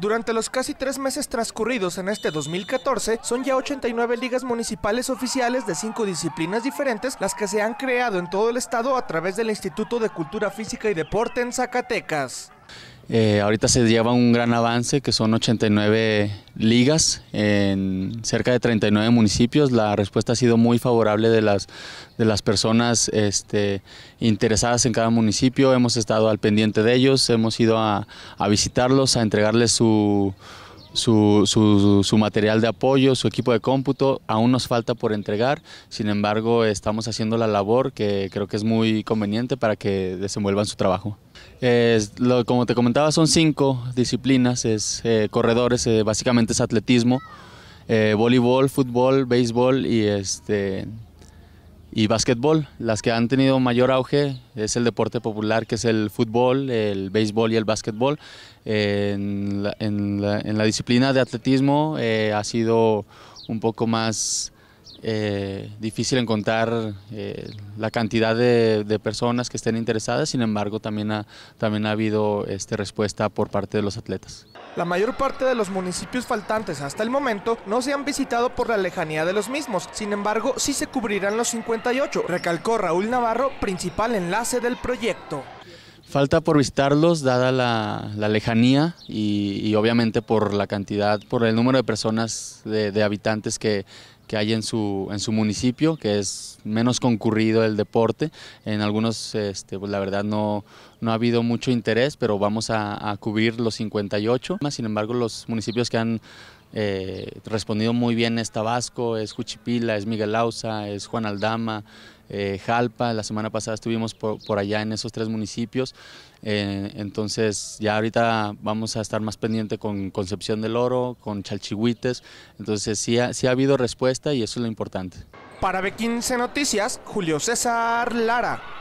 Durante los casi tres meses transcurridos en este 2014, son ya 89 ligas municipales oficiales de cinco disciplinas diferentes las que se han creado en todo el estado a través del Instituto de Cultura Física y Deporte en Zacatecas. Eh, ahorita se lleva un gran avance que son 89 ligas en cerca de 39 municipios. La respuesta ha sido muy favorable de las, de las personas este, interesadas en cada municipio. Hemos estado al pendiente de ellos, hemos ido a visitarlos, a entregarles su su, su, material de apoyo, su equipo de cómputo. Aún nos falta por entregar, sin embargo estamos haciendo la labor que creo que es muy conveniente para que desenvuelvan su trabajo. como te comentaba, son cinco disciplinas, es eh, corredores, eh, básicamente es atletismo, eh, voleibol, fútbol, béisbol y este, y básquetbol. Las que han tenido mayor auge es el deporte popular, que es el fútbol, el béisbol y el básquetbol. en, la, disciplina de atletismo eh, ha sido un poco más eh, difícil encontrar eh, la cantidad de, personas que estén interesadas, sin embargo también ha, también ha habido este, respuesta por parte de los atletas. La mayor parte de los municipios faltantes hasta el momento no se han visitado por la lejanía de los mismos, sin embargo sí se cubrirán los 58, recalcó Raúl Navarro, principal enlace del proyecto. Falta por visitarlos, dada la, lejanía y, obviamente por la cantidad, por el número de personas, de habitantes que, que hay en su, en su municipio, que es menos concurrido el deporte. En algunos, este, pues, la verdad, no, no ha habido mucho interés, pero vamos a, cubrir los 58. Sin embargo, los municipios que han eh, respondido muy bien es Tabasco, es Juchipila, es Miguel Lausa, es Juan Aldama, eh, Jalpa, la semana pasada estuvimos por, allá en esos tres municipios, eh, entonces ya ahorita vamos a estar más pendiente con Concepción del Oro, con Chalchihuites, entonces sí ha, sí ha habido respuesta y eso es lo importante. Para B15 Noticias, Julio César Lara.